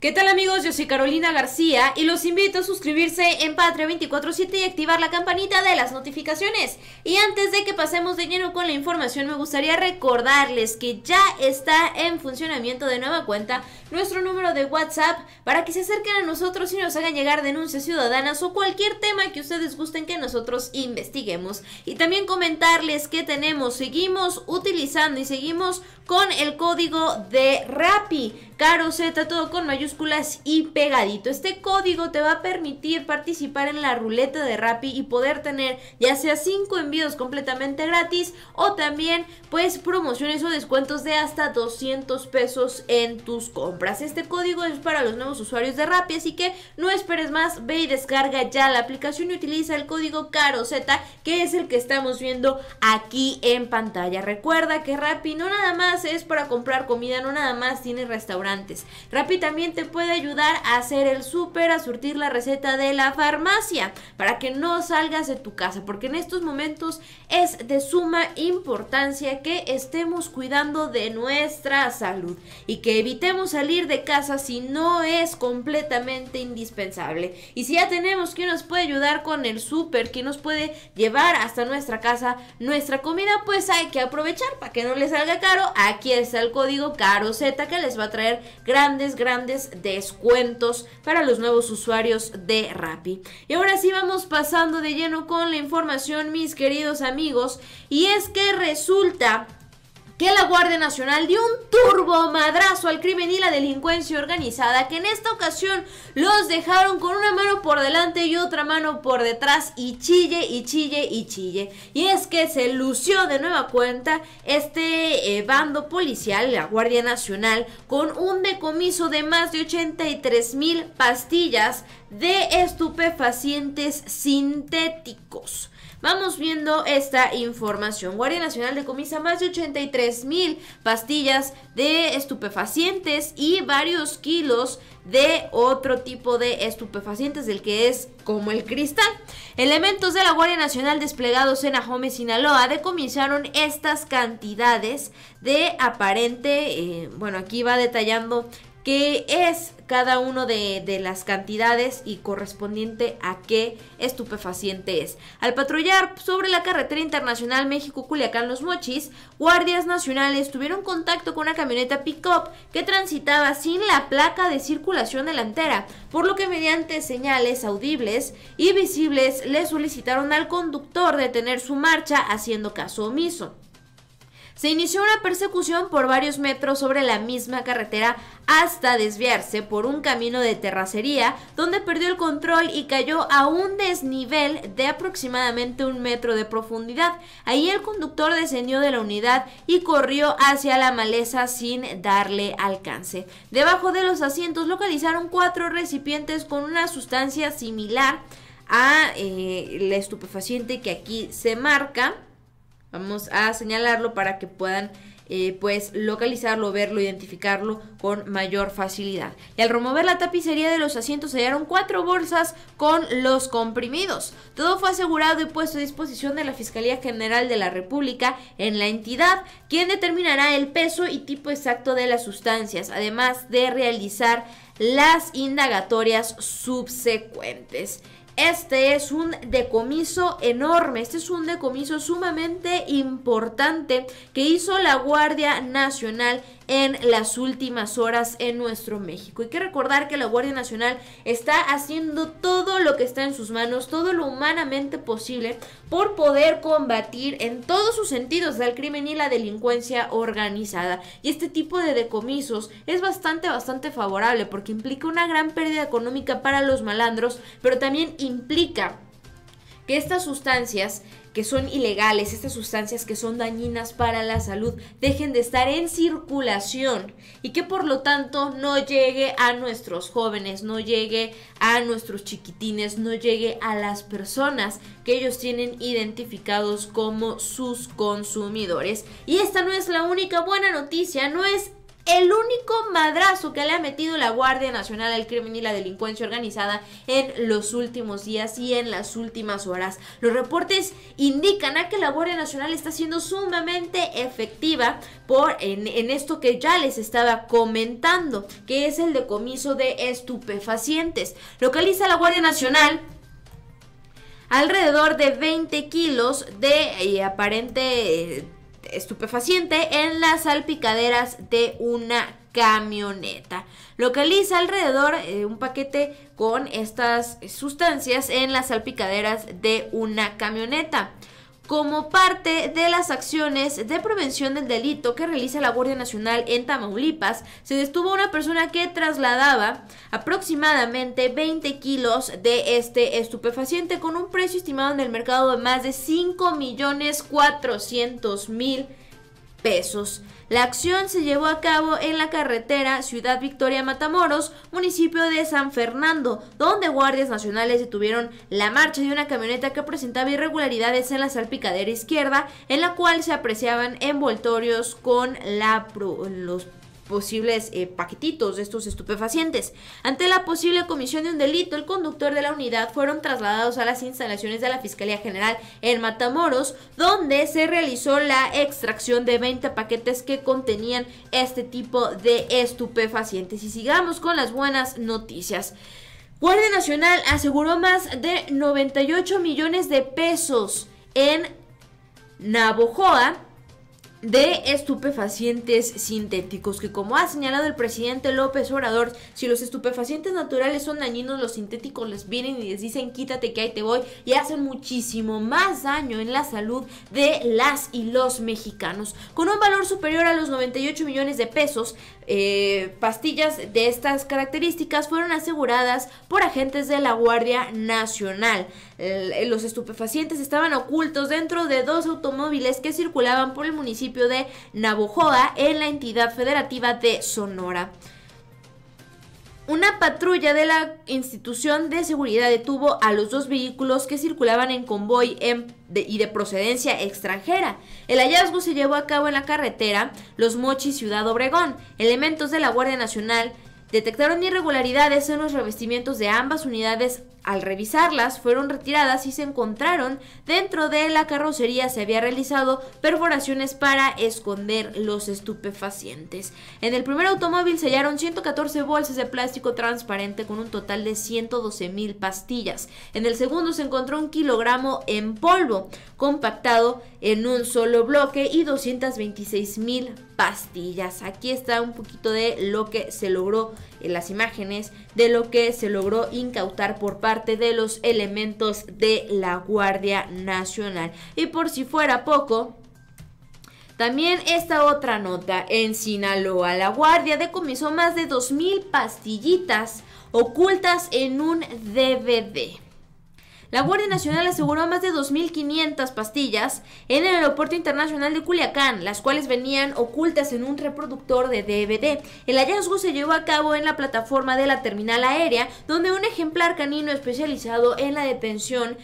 ¿Qué tal amigos? Yo soy Carolina García y los invito a suscribirse en Patria 24-7 y activar la campanita de las notificaciones. Y antes de que pasemos de lleno con la información, me gustaría recordarles que ya está en funcionamiento de nueva cuenta nuestro número de WhatsApp para que se acerquen a nosotros y nos hagan llegar denuncias ciudadanas o cualquier tema que ustedes gusten que nosotros investiguemos. Y también comentarles que tenemos, seguimos utilizando y seguimos con el código de RAPI Caro Z, todo con mayúsculas y pegadito. Este código te va a permitir participar en la ruleta de Rappi y poder tener ya sea 5 envíos completamente gratis o también pues promociones o descuentos de hasta 200 pesos en tus compras. Este código es para los nuevos usuarios de Rappi, así que no esperes más, ve y descarga ya la aplicación y utiliza el código Caro Z, que es el que estamos viendo aquí en pantalla. Recuerda que Rappi no nada más es para comprar comida, no nada más tiene restaurantes antes, Rappi te puede ayudar a hacer el súper, a surtir la receta de la farmacia, para que no salgas de tu casa, porque en estos momentos es de suma importancia que estemos cuidando de nuestra salud y que evitemos salir de casa si no es completamente indispensable. Y si ya tenemos quien nos puede ayudar con el súper, que nos puede llevar hasta nuestra casa nuestra comida, pues hay que aprovechar para que no les salga caro. Aquí está el código Z que les va a traer grandes, grandes descuentos para los nuevos usuarios de Rappi. Y ahora sí vamos pasando de lleno con la información, mis queridos amigos, y es que resulta que la Guardia Nacional dio un turbo madrazo al crimen y la delincuencia organizada, que en esta ocasión los dejaron con una mano por delante y otra mano por detrás y chille y chille y chille. Y es que se lució de nueva cuenta este eh, bando policial, la Guardia Nacional, con un decomiso de más de 83 mil pastillas de estupefacientes sintéticos. Vamos viendo esta información. Guardia Nacional decomisa más de 83 mil pastillas de estupefacientes y varios kilos de otro tipo de estupefacientes, del que es como el cristal. Elementos de la Guardia Nacional desplegados en Ajome, Sinaloa, decomisaron estas cantidades de aparente, eh, bueno, aquí va detallando qué es cada uno de, de, las cantidades y correspondiente a qué estupefaciente es. Al patrullar sobre la carretera internacional México-Culiacán Los Mochis, guardias nacionales tuvieron contacto con una camioneta pick-up que transitaba sin la placa de circulación delantera, por lo que mediante señales audibles y visibles le solicitaron al conductor detener su marcha haciendo caso omiso se inició una persecución por varios metros sobre la misma carretera hasta desviarse por un camino de terracería donde perdió el control y cayó a un desnivel de aproximadamente un metro de profundidad. Ahí el conductor descendió de la unidad y corrió hacia la maleza sin darle alcance. Debajo de los asientos localizaron cuatro recipientes con una sustancia similar a eh, la estupefaciente que aquí se marca Vamos a señalarlo para que puedan eh, pues localizarlo, verlo, identificarlo con mayor facilidad. Y al remover la tapicería de los asientos se hallaron cuatro bolsas con los comprimidos. Todo fue asegurado y puesto a disposición de la Fiscalía General de la República en la entidad, quien determinará el peso y tipo exacto de las sustancias, además de realizar las indagatorias subsecuentes. Este es un decomiso enorme, este es un decomiso sumamente importante que hizo la Guardia Nacional en las últimas horas en nuestro México. Hay que recordar que la Guardia Nacional está haciendo todo lo que está en sus manos, todo lo humanamente posible por poder combatir en todos sus sentidos el crimen y la delincuencia organizada. Y este tipo de decomisos es bastante, bastante favorable porque implica una gran pérdida económica para los malandros, pero también implica que estas sustancias que son ilegales, estas sustancias que son dañinas para la salud, dejen de estar en circulación y que por lo tanto no llegue a nuestros jóvenes, no llegue a nuestros chiquitines, no llegue a las personas que ellos tienen identificados como sus consumidores. Y esta no es la única buena noticia, no es el único madrazo que le ha metido la Guardia Nacional al crimen y la delincuencia organizada en los últimos días y en las últimas horas. Los reportes indican a que la Guardia Nacional está siendo sumamente efectiva por en, esto que ya les estaba comentando, que es el decomiso de estupefacientes. Localiza la Guardia Nacional alrededor de 20 kilos de eh, aparente estupefaciente en las salpicaderas de una camioneta. Localiza alrededor eh, un paquete con estas sustancias en las salpicaderas de una camioneta como parte de las acciones de prevención del delito que realiza la Guardia Nacional en Tamaulipas, se detuvo una persona que trasladaba aproximadamente 20 kilos de este estupefaciente con un precio estimado en el mercado de más de 5 millones mil pesos. La acción se llevó a cabo en la carretera Ciudad Victoria Matamoros, municipio de San Fernando, donde guardias nacionales detuvieron la marcha de una camioneta que presentaba irregularidades en la salpicadera izquierda, en la cual se apreciaban envoltorios con la, los posibles eh, paquetitos de estos estupefacientes. Ante la posible comisión de un delito, el conductor de la unidad fueron trasladados a las instalaciones de la Fiscalía General en Matamoros, donde se realizó la extracción de 20 paquetes que contenían este tipo de estupefacientes. Y sigamos con las buenas noticias. Guardia Nacional aseguró más de 98 millones de pesos en Navojoa de estupefacientes sintéticos, que como ha señalado el presidente López Obrador, si los estupefacientes naturales son dañinos, los sintéticos les vienen y les dicen quítate que ahí te voy y hacen muchísimo más daño en la salud de las y los mexicanos. Con un valor superior a los 98 millones de pesos, eh, pastillas de estas características fueron aseguradas por agentes de la Guardia Nacional. Eh, los estupefacientes estaban ocultos dentro de dos automóviles que circulaban por el municipio de Navojoa en la entidad federativa de Sonora. Una patrulla de la institución de seguridad detuvo a los dos vehículos que circulaban en convoy em, y de procedencia extranjera. El hallazgo se llevó a cabo en la carretera Los Mochis Ciudad Obregón. Elementos de la Guardia Nacional detectaron irregularidades en los revestimientos de ambas unidades al revisarlas, fueron retiradas y se encontraron dentro de la carrocería se había realizado perforaciones para esconder los estupefacientes. En el primer automóvil sellaron 114 bolsas de plástico transparente con un total de 112 mil pastillas. En el segundo se encontró un kilogramo en polvo compactado en un solo bloque y 226 mil pastillas. Aquí está un poquito de lo que se logró en las imágenes, de lo que se logró incautar por parte parte de los elementos de la Guardia Nacional. Y por si fuera poco, también esta otra nota en Sinaloa. La Guardia decomisó más de 2.000 pastillitas ocultas en un DVD. La Guardia Nacional aseguró más de 2.500 pastillas en el Aeropuerto Internacional de Culiacán, las cuales venían ocultas en un reproductor de DVD. El hallazgo se llevó a cabo en la plataforma de la terminal aérea, donde un ejemplar canino especializado en la detención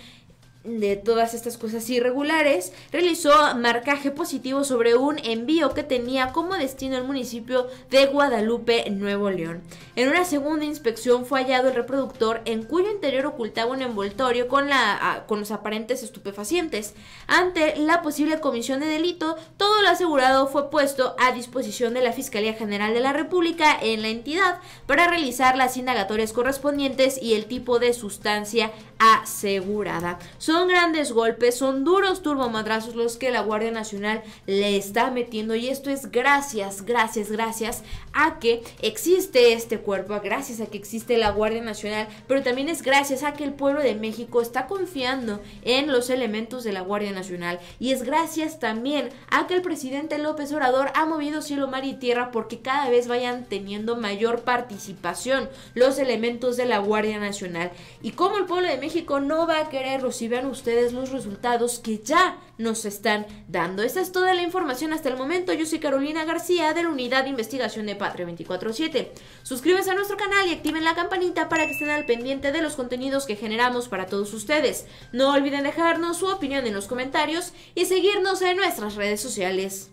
de todas estas cosas irregulares, realizó marcaje positivo sobre un envío que tenía como destino el municipio de Guadalupe, Nuevo León. En una segunda inspección fue hallado el reproductor en cuyo interior ocultaba un envoltorio con, la, ah, con los aparentes estupefacientes. Ante la posible comisión de delito, todo lo asegurado fue puesto a disposición de la Fiscalía General de la República en la entidad para realizar las indagatorias correspondientes y el tipo de sustancia asegurada. Son grandes golpes, son duros turbomadrazos los que la Guardia Nacional le está metiendo y esto es gracias, gracias, gracias a que existe este cuerpo, gracias a que existe la Guardia Nacional, pero también es gracias a que el pueblo de México está confiando en los elementos de la Guardia Nacional y es gracias también a que el presidente López Obrador ha movido cielo, mar y tierra porque cada vez vayan teniendo mayor participación los elementos de la Guardia Nacional y como el pueblo de México no va a querer recibir ustedes los resultados que ya nos están dando. Esta es toda la información hasta el momento. Yo soy Carolina García de la Unidad de Investigación de Patria 24-7. Suscríbanse a nuestro canal y activen la campanita para que estén al pendiente de los contenidos que generamos para todos ustedes. No olviden dejarnos su opinión en los comentarios y seguirnos en nuestras redes sociales.